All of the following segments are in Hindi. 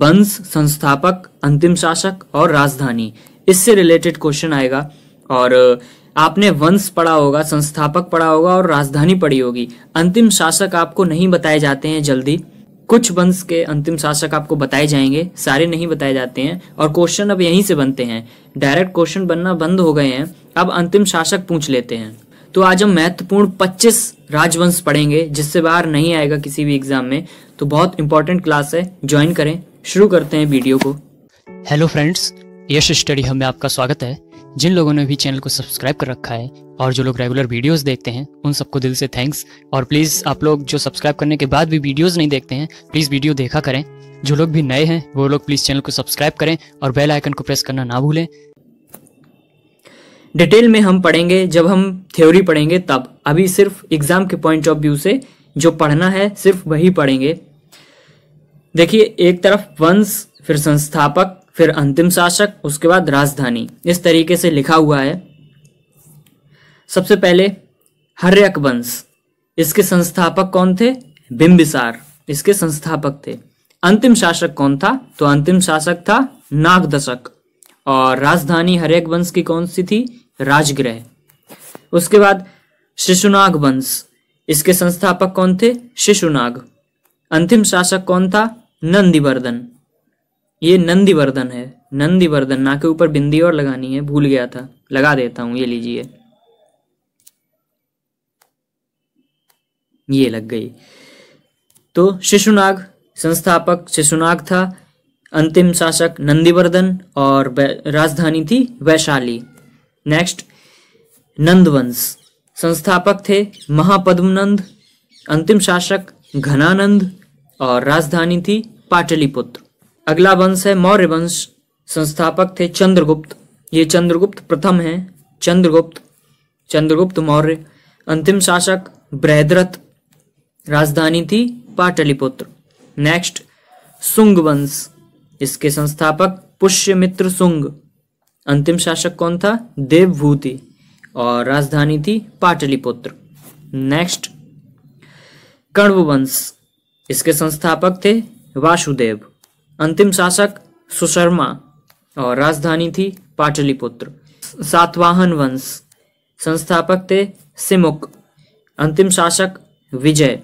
वंश संस्थापक अंतिम शासक और राजधानी इससे रिलेटेड क्वेश्चन आएगा और आपने वंश पढ़ा होगा संस्थापक पढ़ा होगा और राजधानी पढ़ी होगी अंतिम शासक आपको नहीं बताए जाते हैं जल्दी कुछ वंश के अंतिम शासक आपको बताए जाएंगे सारे नहीं बताए जाते हैं और क्वेश्चन अब यहीं से बनते हैं डायरेक्ट क्वेश्चन बनना बंद हो गए हैं अब अंतिम शासक पूछ लेते हैं तो आज हम महत्वपूर्ण 25 राजवंश पढ़ेंगे जिससे बाहर नहीं आएगा किसी भी एग्जाम में तो बहुत इंपॉर्टेंट क्लास है ज्वाइन करें शुरू करते हैं वीडियो को हेलो फ्रेंड्स यश स्टडी हमें में आपका स्वागत है जिन लोगों ने भी चैनल को सब्सक्राइब कर रखा है और जो लोग रेगुलर वीडियोस देखते हैं उन सबको दिल से थैंक्स और प्लीज़ आप लोग जो सब्सक्राइब करने के बाद भी वीडियोस नहीं देखते हैं प्लीज़ वीडियो देखा करें जो लोग भी नए हैं वो लोग प्लीज़ चैनल को सब्सक्राइब करें और बेल आइकन को प्रेस करना ना भूलें डिटेल में हम पढ़ेंगे जब हम थ्योरी पढ़ेंगे तब अभी सिर्फ एग्ज़ाम के पॉइंट ऑफ व्यू से जो पढ़ना है सिर्फ वही पढ़ेंगे देखिए एक तरफ वंश फिर संस्थापक फिर अंतिम शासक उसके बाद राजधानी इस तरीके से लिखा हुआ है सबसे पहले हर्यक वंश इसके संस्थापक कौन थे बिंबिसार इसके संस्थापक थे अंतिम शासक कौन था तो अंतिम शासक था नागदशक और राजधानी हर्यक वंश की कौन सी थी राजगृह उसके बाद शिशुनाग वंश इसके संस्थापक कौन थे शिशुनाग अंतिम शासक कौन था नंदीवर्धन ये नंदीवर्धन है नंदीवर्धन ना के ऊपर बिंदी और लगानी है भूल गया था लगा देता हूं ये लीजिए ये लग गई तो शिशुनाग संस्थापक शिशुनाग था अंतिम शासक नंदीवर्धन और राजधानी थी वैशाली नेक्स्ट नंदवंश संस्थापक थे महापद्मनंद अंतिम शासक घनानंद और राजधानी थी पाटलिपुत्र अगला वंश है मौर्य वंश संस्थापक थे चंद्रगुप्त ये चंद्रगुप्त प्रथम है चंद्रगुप्त चंद्रगुप्त मौर्य अंतिम शासक बृहद्रथ राजधानी थी पाटलिपुत्र नेक्स्ट सुंग वंश इसके संस्थापक पुष्यमित्र सुंग अंतिम शासक कौन था देवभूति और राजधानी थी पाटलिपुत्र नेक्स्ट कण्व वंश इसके संस्थापक थे वासुदेव अंतिम शासक सुशर्मा और राजधानी थी पाटलिपुत्र सातवाहन वंश संस्थापक थे सिमुक अंतिम शासक विजय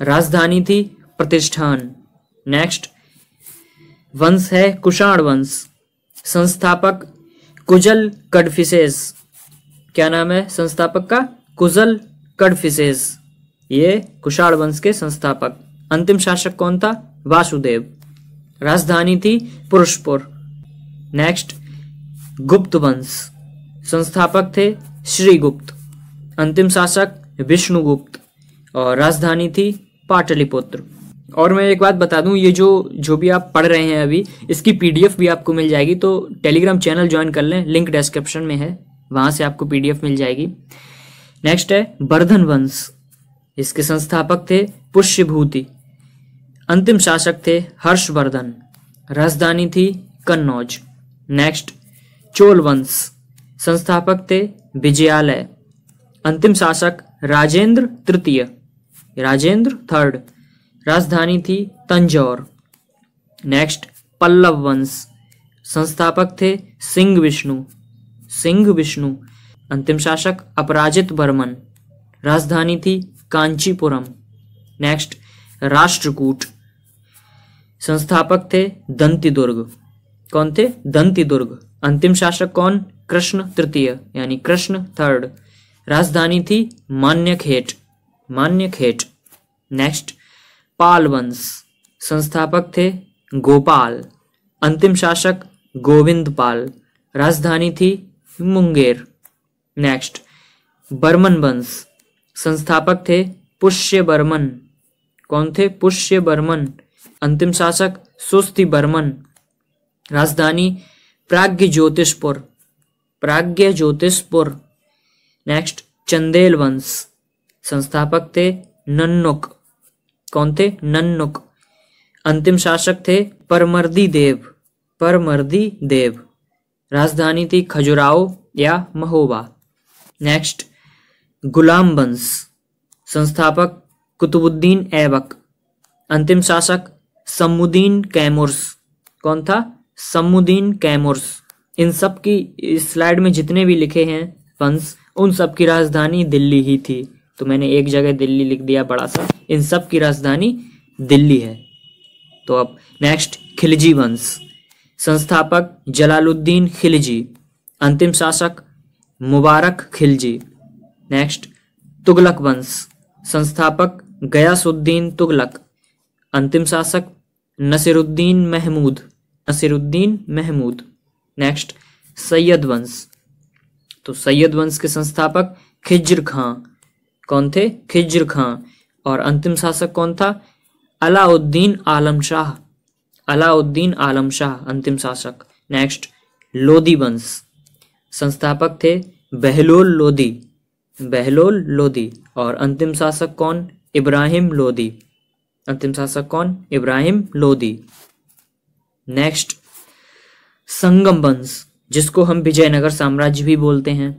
राजधानी थी प्रतिष्ठान नेक्स्ट वंश है कुषाण वंश संस्थापक कुजल कडफिसेस क्या नाम है संस्थापक का कुजल कडफिसेस ये कुषाण वंश के संस्थापक अंतिम शासक कौन था वासुदेव राजधानी थी पुरुषपुर नेक्स्ट गुप्त वंश संस्थापक थे श्रीगुप्त अंतिम शासक विष्णुगुप्त और राजधानी थी पाटलिपुत्र और मैं एक बात बता दूं ये जो जो भी आप पढ़ रहे हैं अभी इसकी पीडीएफ भी आपको मिल जाएगी तो टेलीग्राम चैनल ज्वाइन कर लें लिंक डिस्क्रिप्शन में है वहां से आपको पीडीएफ मिल जाएगी नेक्स्ट है बर्धन वंश इसके संस्थापक थे पुष्यभूति अंतिम शासक थे हर्षवर्धन राजधानी थी कन्नौज नेक्स्ट चोल वंश संस्थापक थे विजयालय अंतिम शासक राजेंद्र तृतीय राजेंद्र थर्ड राजधानी थी तंजौर नेक्स्ट पल्लव वंश संस्थापक थे सिंह विष्णु सिंह विष्णु अंतिम शासक अपराजित बर्मन राजधानी थी कांचीपुरम नेक्स्ट राष्ट्रकूट संस्थापक थे दंती दुर्ग कौन थे दंती दुर्ग अंतिम शासक कौन कृष्ण तृतीय यानी कृष्ण थर्ड राजधानी थी मान्यखेट मान्यखेट नेक्स्ट पाल वंश संस्थापक थे गोपाल अंतिम शासक गोविंद पाल राजधानी थी मुंगेर नेक्स्ट बर्मन वंश संस्थापक थे पुष्य बर्मन कौन थे पुष्य बर्मन अंतिम शासक सुस्ती बर्मन राजधानी Pragjyotishpur Pragjyotishpur next Chandel वंश संस्थापक थे नन्नुक कौन थे नन्नुक अंतिम शासक थे परमर्दी देव परमर्दी देव राजधानी थी खजुराहो या महोबा नेक्स्ट गुलाम वंश संस्थापक कुतुबुद्दीन ऐबक अंतिम शासक समुद्दीन कैमुर्स कौन था समुद्दीन कैमुर्स इन सब की इस स्लाइड में जितने भी लिखे हैं वंश उन सब की राजधानी दिल्ली ही थी तो मैंने एक जगह दिल्ली लिख दिया बड़ा सा इन सब की राजधानी दिल्ली है तो अब नेक्स्ट खिलजी वंश संस्थापक जलालुद्दीन खिलजी अंतिम शासक मुबारक खिलजी नेक्स्ट तुगलक वंश संस्थापक गयासुद्दीन तुगलक अंतिम शासक नसीरुद्दीन महमूद नसीरुद्दीन महमूद नेक्स्ट सैयद वंश तो सैयद वंश के संस्थापक खिजर खां कौन थे खिजर खां और अंतिम शासक कौन था अलाउद्दीन आलम शाह अलाउद्दीन आलम शाह अंतिम शासक नेक्स्ट लोदी वंश संस्थापक थे बहलोल लोदी बहलोल लोदी और अंतिम शासक कौन इब्राहिम लोदी अंतिम शासक कौन इब्राहिम लोदी नेक्स्ट संगम वंश जिसको हम विजयनगर साम्राज्य भी बोलते हैं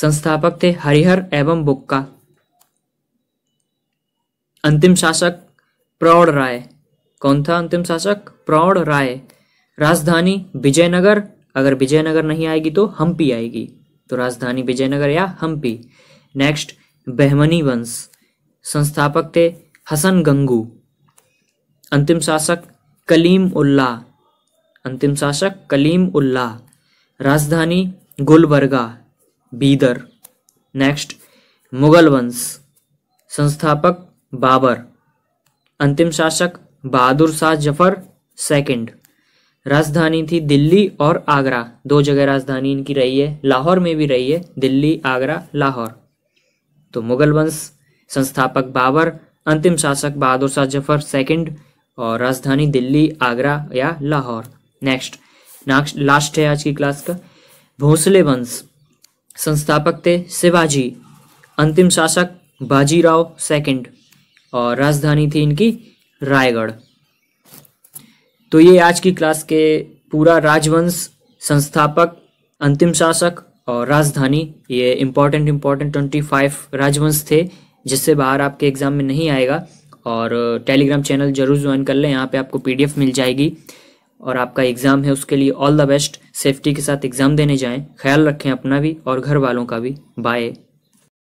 संस्थापक थे हरिहर एवं बुक्का अंतिम शासक प्रौढ़ राय कौन था अंतिम शासक प्रौढ़ राय राजधानी विजयनगर अगर विजयनगर नहीं आएगी तो हम्पी आएगी तो राजधानी विजयनगर या हम्पी नेक्स्ट बहमनी वंश संस्थापक थे हसन गंगू अंतिम शासक कलीम उल्ला अंतिम शासक कलीम उल्ला राजधानी गुलबर्गा बीदर नेक्स्ट मुगल वंश संस्थापक बाबर अंतिम शासक बहादुर शाह जफर सेकंड राजधानी थी दिल्ली और आगरा दो जगह राजधानी इनकी रही है लाहौर में भी रही है दिल्ली आगरा लाहौर तो मुगल वंश संस्थापक बाबर अंतिम शासक बहादुर शाह जफर सेकंड और राजधानी दिल्ली आगरा या लाहौर नेक्स्ट लास्ट है आज की क्लास का भोसले वंश संस्थापक थे शिवाजी अंतिम शासक बाजीराव सेकंड और राजधानी थी इनकी रायगढ़ तो ये आज की क्लास के पूरा राजवंश संस्थापक अंतिम शासक और राजधानी ये इम्पोर्टेंट इम्पोर्टेंट ट्वेंटी फाइव राजवंश थे जिससे बाहर आपके एग्ज़ाम में नहीं आएगा और टेलीग्राम uh, चैनल जरूर ज्वाइन कर लें यहाँ पे आपको पीडीएफ मिल जाएगी और आपका एग्ज़ाम है उसके लिए ऑल द बेस्ट सेफ्टी के साथ एग्ज़ाम देने जाएं ख्याल रखें अपना भी और घर वालों का भी बाय